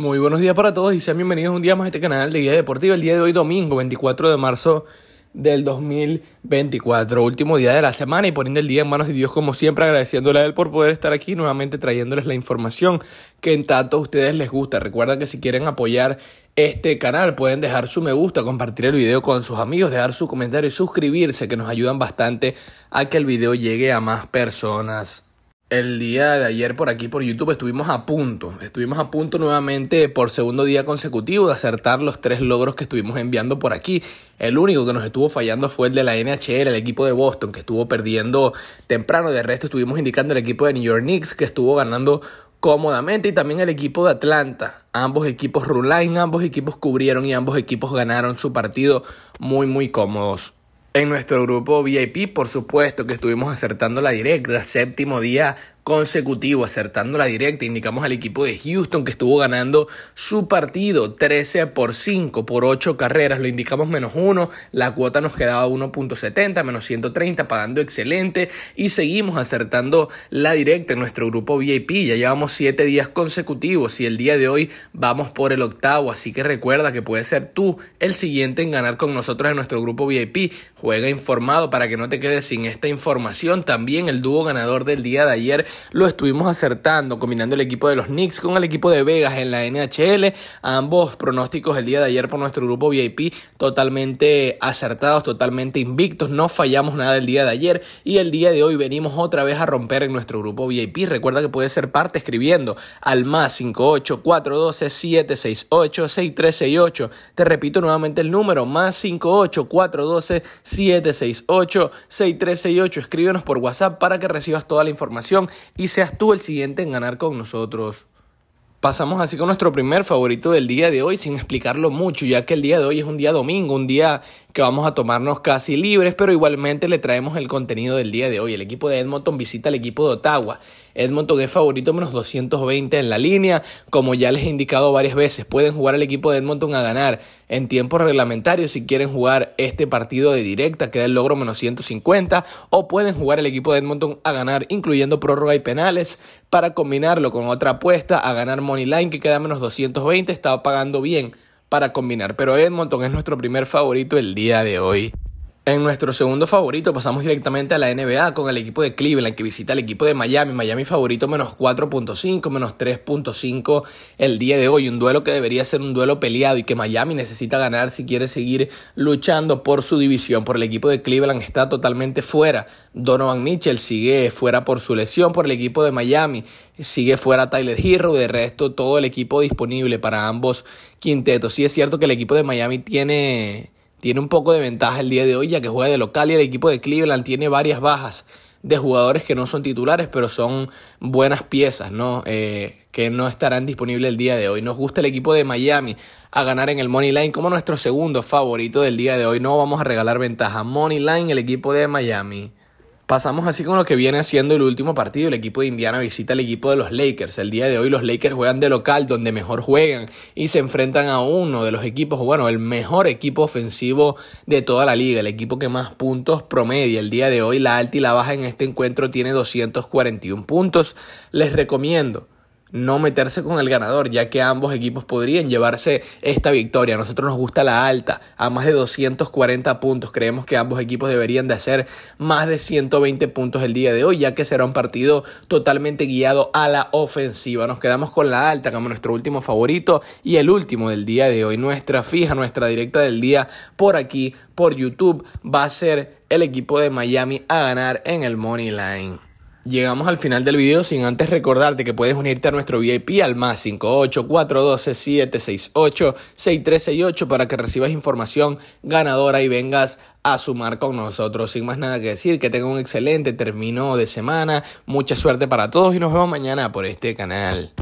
Muy buenos días para todos y sean bienvenidos un día más a este canal de Guía Deportiva. El día de hoy, domingo 24 de marzo del 2024, último día de la semana y poniendo el día en manos de Dios, como siempre, agradeciéndole a Él por poder estar aquí nuevamente trayéndoles la información que en tanto a ustedes les gusta. Recuerden que si quieren apoyar este canal pueden dejar su me gusta, compartir el video con sus amigos, dejar su comentario y suscribirse, que nos ayudan bastante a que el video llegue a más personas el día de ayer por aquí por YouTube estuvimos a punto, estuvimos a punto nuevamente por segundo día consecutivo de acertar los tres logros que estuvimos enviando por aquí. El único que nos estuvo fallando fue el de la NHL, el equipo de Boston, que estuvo perdiendo temprano. De resto estuvimos indicando el equipo de New York Knicks, que estuvo ganando cómodamente y también el equipo de Atlanta. Ambos equipos rulain, ambos equipos cubrieron y ambos equipos ganaron su partido muy muy cómodos en nuestro grupo VIP, por supuesto que estuvimos acertando la directa, séptimo día consecutivo, acertando la directa. Indicamos al equipo de Houston que estuvo ganando su partido 13 por 5 por 8 carreras. Lo indicamos menos 1. La cuota nos quedaba 1.70, menos 130, pagando excelente. Y seguimos acertando la directa en nuestro grupo VIP. Ya llevamos 7 días consecutivos y el día de hoy vamos por el octavo. Así que recuerda que puedes ser tú el siguiente en ganar con nosotros en nuestro grupo VIP. Juega informado para que no te quedes sin esta información. También el dúo ganador del día de ayer lo estuvimos acertando, combinando el equipo de los Knicks con el equipo de Vegas en la NHL. Ambos pronósticos el día de ayer por nuestro grupo VIP totalmente acertados, totalmente invictos. No fallamos nada el día de ayer y el día de hoy venimos otra vez a romper en nuestro grupo VIP. Recuerda que puedes ser parte escribiendo al más 58412-768-6368. Te repito nuevamente el número, más 58412-768-6368. Escríbenos por WhatsApp para que recibas toda la información y seas tú el siguiente en ganar con nosotros. Pasamos así con nuestro primer favorito del día de hoy, sin explicarlo mucho, ya que el día de hoy es un día domingo, un día que vamos a tomarnos casi libres, pero igualmente le traemos el contenido del día de hoy. El equipo de Edmonton visita al equipo de Ottawa. Edmonton es favorito menos 220 en la línea, como ya les he indicado varias veces, pueden jugar al equipo de Edmonton a ganar en tiempos reglamentario si quieren jugar este partido de directa, queda el logro menos 150, o pueden jugar el equipo de Edmonton a ganar, incluyendo prórroga y penales, para combinarlo con otra apuesta a ganar Money Line, que queda menos 220, estaba pagando bien para combinar. Pero Edmonton es nuestro primer favorito el día de hoy. En nuestro segundo favorito pasamos directamente a la NBA con el equipo de Cleveland que visita el equipo de Miami. Miami favorito menos 4.5, menos 3.5 el día de hoy. Un duelo que debería ser un duelo peleado y que Miami necesita ganar si quiere seguir luchando por su división. Por el equipo de Cleveland está totalmente fuera. Donovan Mitchell sigue fuera por su lesión. Por el equipo de Miami sigue fuera Tyler y De resto todo el equipo disponible para ambos quintetos. Sí es cierto que el equipo de Miami tiene tiene un poco de ventaja el día de hoy ya que juega de local y el equipo de Cleveland tiene varias bajas de jugadores que no son titulares pero son buenas piezas, ¿no? Eh, que no estarán disponibles el día de hoy. Nos gusta el equipo de Miami a ganar en el Money Line como nuestro segundo favorito del día de hoy. No vamos a regalar ventaja. Money Line, el equipo de Miami. Pasamos así con lo que viene siendo el último partido. El equipo de Indiana visita al equipo de los Lakers. El día de hoy los Lakers juegan de local donde mejor juegan y se enfrentan a uno de los equipos, bueno, el mejor equipo ofensivo de toda la liga, el equipo que más puntos promedia. El día de hoy la alta y la baja en este encuentro tiene 241 puntos. Les recomiendo no meterse con el ganador, ya que ambos equipos podrían llevarse esta victoria. A nosotros nos gusta la alta, a más de 240 puntos. Creemos que ambos equipos deberían de hacer más de 120 puntos el día de hoy, ya que será un partido totalmente guiado a la ofensiva. Nos quedamos con la alta como nuestro último favorito y el último del día de hoy. Nuestra fija, nuestra directa del día por aquí, por YouTube, va a ser el equipo de Miami a ganar en el Money Line. Llegamos al final del video sin antes recordarte que puedes unirte a nuestro VIP al más 58412 para que recibas información ganadora y vengas a sumar con nosotros. Sin más nada que decir, que tenga un excelente término de semana, mucha suerte para todos y nos vemos mañana por este canal.